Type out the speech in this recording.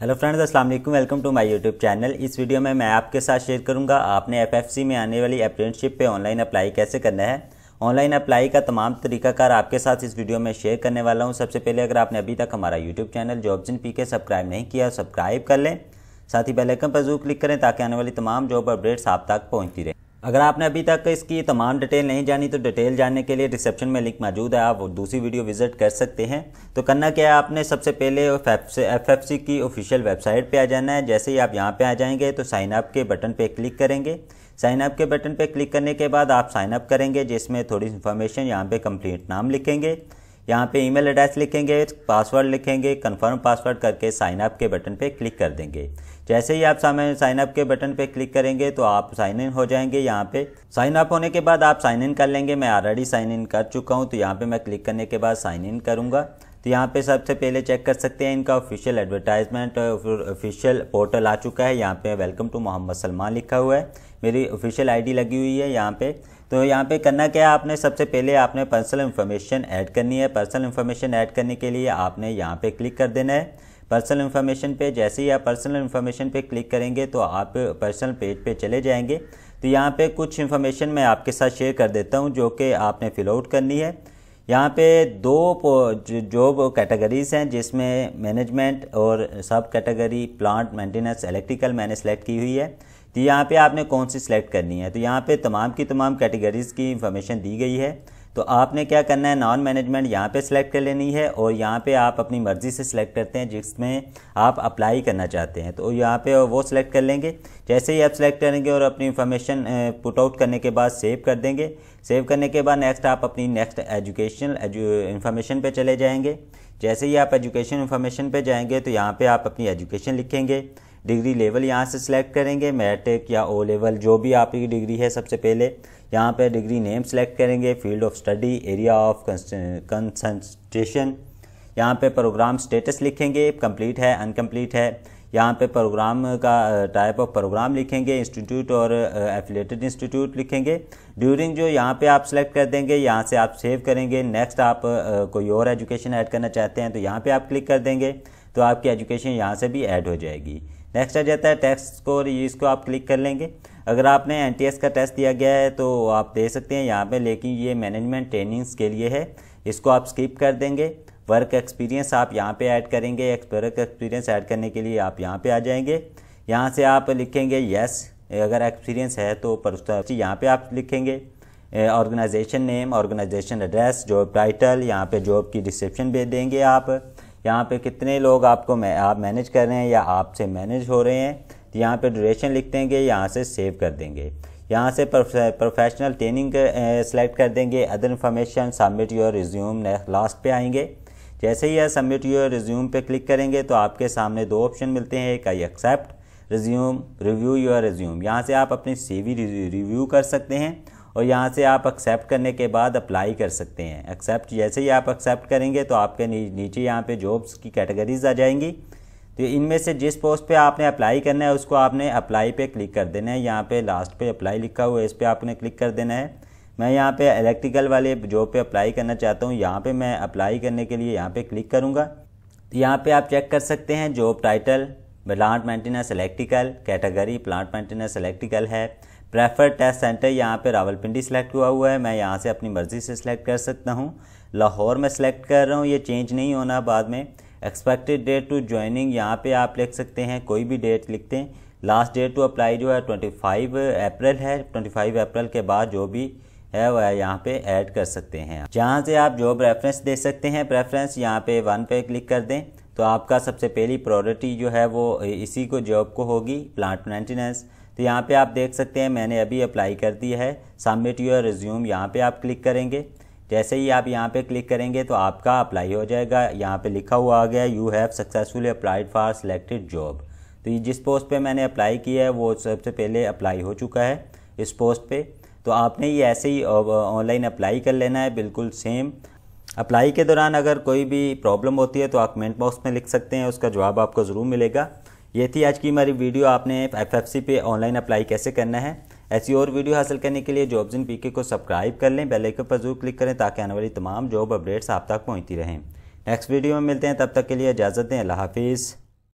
hello friends अस्सलाम वालेकुम welcome to my YouTube channel इस वीडियो में मैं आपके साथ शेयर करूंगा आपने एफएफसी में आने वाली अप्रेंटशिप पे ऑनलाइन अप्लाई कैसे करना है ऑनलाइन अप्लाई का तमाम तरीकाकार आपके साथ इस वीडियो में शेयर करने वाला हूं सबसे पहले अगर आपने अभी तक हमारा YouTube channel jobs in P K subscribe नहीं किया सब्सक्राइब कर लें साथ ही बेलाइकन पर जरूर क्लिक करें ताकि आने वाली तमाम जॉब अपडेट्स आप तक पहुँचती रहे अगर आपने अभी तक इसकी तमाम डिटेल नहीं जानी तो डिटेल जानने के लिए डिस्क्रिप्शन में लिंक मौजूद है आप दूसरी वीडियो विजिट कर सकते हैं तो करना क्या है आपने सबसे पहले एफ एफ सी की ऑफिशियल वेबसाइट पे आ जाना है जैसे ही आप यहाँ पे आ जाएंगे तो साइन अप के बटन पे क्लिक करेंगे साइन अप के बटन पे क्लिक करने के बाद आप साइन अप करेंगे जिसमें थोड़ी इन्फॉर्मेशन यहाँ पे कंप्लीट नाम लिखेंगे यहाँ पे ईमेल एड्रेस लिखेंगे पासवर्ड लिखेंगे कंफर्म पासवर्ड करके साइन अप के बटन पे क्लिक कर देंगे जैसे ही आप सामने साइन अप के बटन पे क्लिक करेंगे तो आप साइन इन हो जाएंगे यहाँ पे साइन अप होने के बाद आप साइन इन कर लेंगे मैं ऑलरेडी साइन इन कर चुका हूँ तो यहाँ पे मैं क्लिक करने के बाद साइन इन करूँगा तो यहाँ पे सबसे पहले चेक कर सकते हैं इनका ऑफिशियल एडवर्टाइजमेंट ऑफिशियल पोर्टल आ चुका है यहाँ पे वेलकम टू मोहम्मद सलमान लिखा हुआ है मेरी ऑफिशियल आईडी लगी हुई है यहाँ पे तो यहाँ पे करना क्या है आपने सबसे पहले आपने पर्सनल इन्फॉर्मेशन ऐड करनी है पर्सनल इन्फॉर्मेशन ऐड करने के लिए आपने यहाँ पे क्लिक कर देना है पर्सनल इन्फॉर्मेशन पे जैसे ही आप पर्सनल इन्फॉर्मेशन पे क्लिक करेंगे तो आप पर्सनल पेज पे चले जाएंगे तो यहाँ पे कुछ इन्फॉर्मेशन मैं आपके साथ शेयर कर देता हूँ जो कि आपने फिल आउट करनी है यहाँ पे दो जॉब कैटेगरीज हैं जिसमें मैनेजमेंट और सब कैटेगरी प्लांट मेंटेनेंस इलेक्ट्रिकल मैंने सेलेक्ट की हुई है तो यहाँ पे आपने कौन सी सिलेक्ट करनी है तो यहाँ पे तमाम की तमाम कैटेगरीज़ की इन्फॉर्मेशन दी गई है तो आपने क्या करना है नॉन मैनेजमेंट यहाँ पे सिलेक्ट कर लेनी है और यहाँ पे आप अपनी मर्ज़ी से सिलेक्ट करते हैं जिसमें आप अप्लाई करना चाहते हैं तो यहाँ पे वो सिलेक्ट कर लेंगे जैसे ही आप सिलेक्ट करेंगे और अपनी इन्फॉर्मेशन पुट आउट करने के बाद सेव कर देंगे सेव करने के बाद नेक्स्ट आप अपनी नेक्स्ट एजुकेशन इन्फॉर्मेशन पर चले जाएँगे जैसे ही आप एजुकेशन इन्फॉर्मेशन पर जाएँगे तो यहाँ पर आप अपनी एजुकेशन लिखेंगे डिग्री लेवल यहाँ से सिलेक्ट करेंगे मैट्रिक या ओ लेवल जो भी आपकी डिग्री है सबसे पहले यहाँ पर डिग्री नेम सेलेक्ट करेंगे field of study area of concentration यहाँ पे प्रोग्राम स्टेटस लिखेंगे कंप्लीट है अनकम्प्लीट है यहाँ पे प्रोग्राम का टाइप ऑफ प्रोग्राम लिखेंगे इंस्टीट्यूट और एफिलेटेड इंस्टीट्यूट लिखेंगे ड्यूरिंग जो यहाँ पे आप सेलेक्ट कर देंगे यहाँ से आप सेव करेंगे नेक्स्ट आप कोई और एजुकेशन ऐड करना चाहते हैं तो यहाँ पे आप क्लिक कर देंगे तो आपकी एजुकेशन यहाँ से भी ऐड हो जाएगी नेक्स्ट आ जाता है टैक्स स्कोर इसको आप क्लिक कर लेंगे अगर आपने एन का टेस्ट दिया गया है तो आप दे सकते हैं यहाँ पर लेकिन ये मैनेजमेंट ट्रेनिंग्स के लिए है इसको आप स्किप कर देंगे वर्क एक्सपीरियंस आप यहाँ पे ऐड करेंगे वर्क एक्सपीरियंस ऐड करने के लिए आप यहाँ पे आ जाएंगे यहाँ से आप लिखेंगे यस अगर एक्सपीरियंस है तो पर यहाँ पे आप लिखेंगे organisation name organisation address job title यहाँ पे जॉब की डिस्क्रिप्शन भेज देंगे आप यहाँ पे कितने लोग आपको मैं आप मैनेज कर रहे हैं या आपसे मैनेज हो रहे हैं तो यहाँ पे ड्यूरेशन लिख देंगे यहाँ से सेव कर देंगे यहाँ से प्रोफेशनल ट्रेनिंग सेलेक्ट कर देंगे other information submit your resume last पे आएंगे जैसे ही आप सबमिट योर रिज्यूम पे क्लिक करेंगे तो आपके सामने दो ऑप्शन मिलते हैं एक I accept resume review your resume यहाँ से आप अपनी सीवी रिव्यू कर सकते हैं और यहाँ से आप एक्सेप्ट करने के बाद अप्लाई कर सकते हैं एक्सेप्ट जैसे ही आप एक्सेप्ट करेंगे तो आपके नीचे यहाँ पे जॉब्स की कैटेगरीज आ जाएंगी तो इनमें से जिस पोस्ट पे आपने अप्लाई करना है उसको आपने अप्लाई पे क्लिक कर देना है यहाँ पे लास्ट पे अप्लाई लिखा हुआ है इस पर आपने क्लिक कर देना है मैं यहाँ पे इलेक्ट्रिकल वाले जॉब पे अप्लाई करना चाहता हूँ यहाँ पे मैं अप्लाई करने के लिए यहाँ पे क्लिक करूँगा तो यहाँ पे आप चेक कर सकते हैं job title plant maintenance electrical category plant maintenance electrical है प्रेफर टेस्ट सेंटर यहाँ पे रावलपिंडी सेलेक्ट हुआ हुआ है मैं यहाँ से अपनी मर्ज़ी से सिलेक्ट कर सकता हूँ लाहौर में सेलेक्ट कर रहा हूँ ये चेंज नहीं होना बाद में एक्सपेक्टेड डेट टू ज्वाइनिंग यहाँ पे आप लिख सकते हैं कोई भी डेट लिखते हैं लास्ट डेट टू अप्लाई जो है ट्वेंटी अप्रैल है ट्वेंटी अप्रैल के बाद जो भी है वह यहाँ पे ऐड कर सकते हैं जहाँ से आप जॉब रेफरेंस दे सकते हैं प्रेफरेंस यहाँ पे वन पे क्लिक कर दें तो आपका सबसे पहली प्रायोरिटी जो है वो इसी को जॉब को होगी प्लांट मेंटेनेंस तो यहाँ पे आप देख सकते हैं मैंने अभी अप्लाई कर दिया है सबमिट योर रिज्यूम यहाँ पे आप क्लिक करेंगे जैसे ही आप यहाँ पे क्लिक करेंगे तो आपका अप्लाई हो जाएगा यहाँ पे लिखा हुआ आ गया you have successfully applied for selected job तो ये जिस पोस्ट पे मैंने अप्लाई किया है वो सबसे पहले अप्लाई हो चुका है इस पोस्ट पे तो आपने ये ऐसे ही ऑनलाइन अप्लाई कर लेना है बिल्कुल सेम अप्लाई के दौरान अगर कोई भी प्रॉब्लम होती है तो आप कमेंट बॉक्स में लिख सकते हैं उसका जवाब आपको ज़रूर मिलेगा ये थी आज की हमारी वीडियो आपने एफ पे ऑनलाइन अप्लाई कैसे करना है ऐसी और वीडियो हासिल करने के लिए जॉब्स इन पीके को सब्सक्राइब कर लें बेल आइकन पर जरूर क्लिक करें ताकि आने वाली तमाम जॉब अपडेट्स आप तक पहुँचती रहें नेक्स्ट वीडियो में मिलते हैं तब तक के लिए इजाज़त दें अल्लाह हाफिज़